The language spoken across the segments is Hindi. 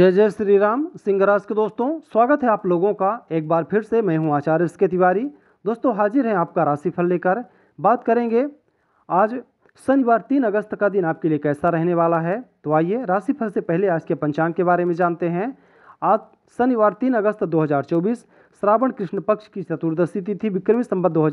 जय जय श्री राम सिंगराज के दोस्तों स्वागत है आप लोगों का एक बार फिर से मैं हूं आचार्य के तिवारी दोस्तों हाजिर हैं आपका राशिफल लेकर बात करेंगे आज शनिवार तीन अगस्त का दिन आपके लिए कैसा रहने वाला है तो आइए राशिफल से पहले आज के पंचांग के बारे में जानते हैं आज शनिवार तीन अगस्त दो श्रावण कृष्ण पक्ष की चतुर्दशी तिथि विक्रमी संबत दो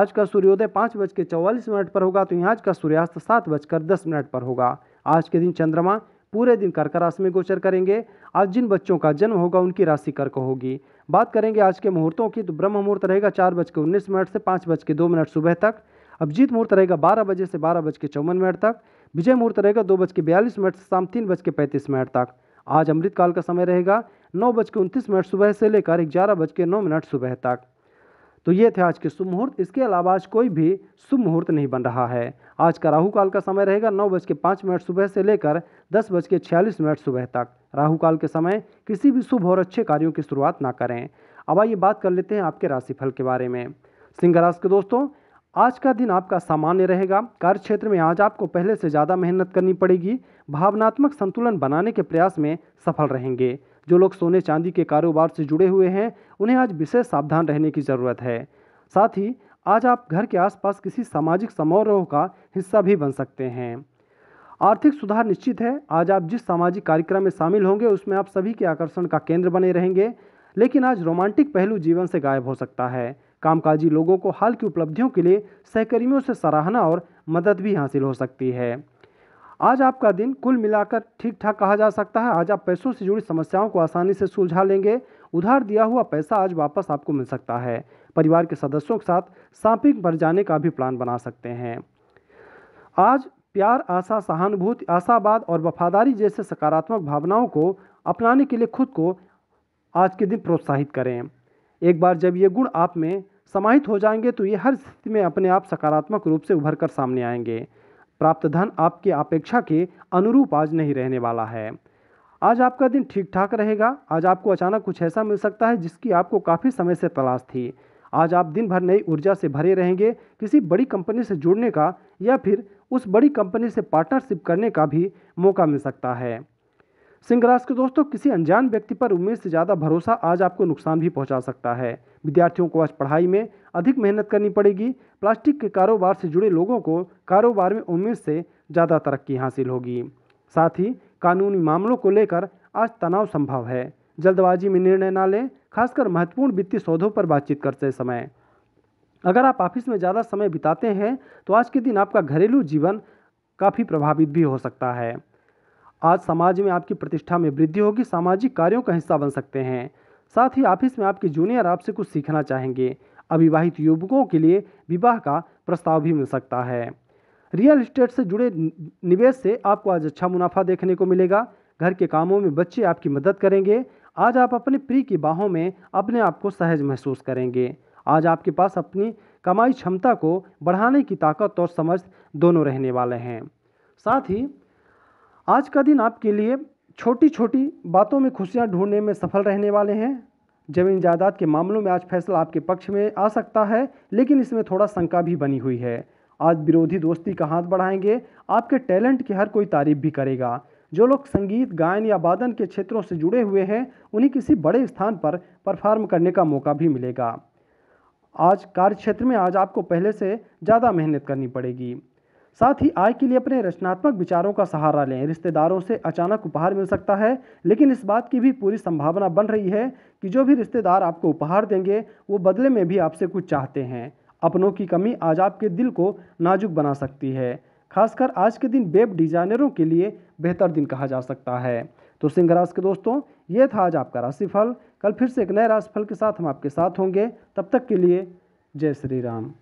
आज का सूर्योदय पाँच बज के चौवालीस मिनट पर होगा तो यहाँ आज का सूर्यास्त सात बजकर दस मिनट पर होगा आज के दिन चंद्रमा पूरे दिन कर्क राशि में गोचर करेंगे आज जिन बच्चों का जन्म होगा उनकी राशि कर्क होगी बात करेंगे आज के मुहूर्तों की तो ब्रह्म मुहूर्त रहेगा चार बज के उन्नीस मिनट से पाँच बज के दो मिनट सुबह तक अभिजीत मुहूर्त रहेगा बारह बजे से बारह बज के चौवन मिनट तक विजय मुहूर्त रहेगा दो बज के बयालीस मिनट से शाम तीन बज के पैंतीस मिनट तक आज अमृतकाल का समय रहेगा नौ बज के उनतीस मिनट सुबह से लेकर ग्यारह बज के नौ मिनट सुबह तक तो ये थे आज के शुभ मुहूर्त इसके अलावा आज कोई भी शुभ मुहूर्त नहीं बन रहा है आज का राहु काल का समय रहेगा नौ बज के पाँच मिनट सुबह से लेकर दस बज के छियालीस मिनट सुबह तक राहु काल के समय किसी भी शुभ और अच्छे कार्यों की शुरुआत ना करें अब आइए बात कर लेते हैं आपके राशिफल के बारे में सिंह राशि के दोस्तों आज का दिन आपका सामान्य रहेगा कार्य क्षेत्र में आज आपको पहले से ज़्यादा मेहनत करनी पड़ेगी भावनात्मक संतुलन बनाने के प्रयास में सफल रहेंगे जो लोग सोने चांदी के कारोबार से जुड़े हुए हैं उन्हें आज विशेष सावधान रहने की ज़रूरत है साथ ही आज आप घर के आसपास किसी सामाजिक समारोह का हिस्सा भी बन सकते हैं आर्थिक सुधार निश्चित है आज आप जिस सामाजिक कार्यक्रम में शामिल होंगे उसमें आप सभी के आकर्षण का केंद्र बने रहेंगे लेकिन आज रोमांटिक पहलू जीवन से गायब हो सकता है कामकाजी लोगों को हाल की उपलब्धियों के लिए सहकर्मियों से सराहना और मदद भी हासिल हो सकती है आज आपका दिन कुल मिलाकर ठीक ठाक कहा जा सकता है आज आप पैसों से जुड़ी समस्याओं को आसानी से सुलझा लेंगे उधार दिया हुआ पैसा आज वापस आपको मिल सकता है परिवार के सदस्यों के साथ सांपिक पर जाने का भी प्लान बना सकते हैं आज प्यार आशा सहानुभूति आशावाद और वफादारी जैसे सकारात्मक भावनाओं को अपनाने के लिए खुद को आज के दिन प्रोत्साहित करें एक बार जब ये गुण आप में समाहित हो जाएंगे तो ये हर स्थिति में अपने आप सकारात्मक रूप से उभर कर सामने आएंगे प्राप्त धन आपकी अपेक्षा के अनुरूप आज नहीं रहने वाला है आज आपका दिन ठीक ठाक रहेगा आज आपको अचानक कुछ ऐसा मिल सकता है जिसकी आपको काफ़ी समय से तलाश थी आज आप दिन भर नई ऊर्जा से भरे रहेंगे किसी बड़ी कंपनी से जुड़ने का या फिर उस बड़ी कंपनी से पार्टनरशिप करने का भी मौका मिल सकता है सिंह राशि के दोस्तों किसी अनजान व्यक्ति पर उम्मीद से ज़्यादा भरोसा आज आपको नुकसान भी पहुंचा सकता है विद्यार्थियों को आज पढ़ाई में अधिक मेहनत करनी पड़ेगी प्लास्टिक के कारोबार से जुड़े लोगों को कारोबार में उम्मीद से ज़्यादा तरक्की हासिल होगी साथ ही कानूनी मामलों को लेकर आज तनाव संभव है जल्दबाजी में निर्णय ना लें खासकर महत्वपूर्ण वित्तीय सौदों पर बातचीत करते समय अगर आप ऑफिस में ज़्यादा समय बिताते हैं तो आज के दिन आपका घरेलू जीवन काफ़ी प्रभावित भी हो सकता है आज समाज में आपकी प्रतिष्ठा में वृद्धि होगी सामाजिक कार्यों का हिस्सा बन सकते हैं साथ ही ऑफिस में आपके जूनियर आपसे कुछ सीखना चाहेंगे अविवाहित युवकों के लिए विवाह का प्रस्ताव भी मिल सकता है रियल इस्टेट से जुड़े निवेश से आपको आज अच्छा मुनाफा देखने को मिलेगा घर के कामों में बच्चे आपकी मदद करेंगे आज आप अपने प्री की बाहों में अपने आप को सहज महसूस करेंगे आज आपके पास अपनी कमाई क्षमता को बढ़ाने की ताकत और समझ दोनों रहने वाले हैं साथ ही आज का दिन आपके लिए छोटी छोटी बातों में खुशियाँ ढूंढने में सफल रहने वाले हैं जमीन जायदाद के मामलों में आज फैसला आपके पक्ष में आ सकता है लेकिन इसमें थोड़ा शंका भी बनी हुई है आज विरोधी दोस्ती का हाथ बढ़ाएंगे आपके टैलेंट की हर कोई तारीफ भी करेगा जो लोग संगीत गायन या वादन के क्षेत्रों से जुड़े हुए हैं उन्हें किसी बड़े स्थान पर परफॉर्म करने का मौका भी मिलेगा आज कार्य क्षेत्र में आज आपको पहले से ज़्यादा मेहनत करनी पड़ेगी साथ ही आय के लिए अपने रचनात्मक विचारों का सहारा लें रिश्तेदारों से अचानक उपहार मिल सकता है लेकिन इस बात की भी पूरी संभावना बन रही है कि जो भी रिश्तेदार आपको उपहार देंगे वो बदले में भी आपसे कुछ चाहते हैं अपनों की कमी आज आपके दिल को नाजुक बना सकती है खासकर आज के दिन वेब डिजाइनरों के लिए बेहतर दिन कहा जा सकता है तो सिंह राशि के दोस्तों ये था आज आपका राशिफल कल फिर से एक नए राशिफल के साथ हम आपके साथ होंगे तब तक के लिए जय श्री राम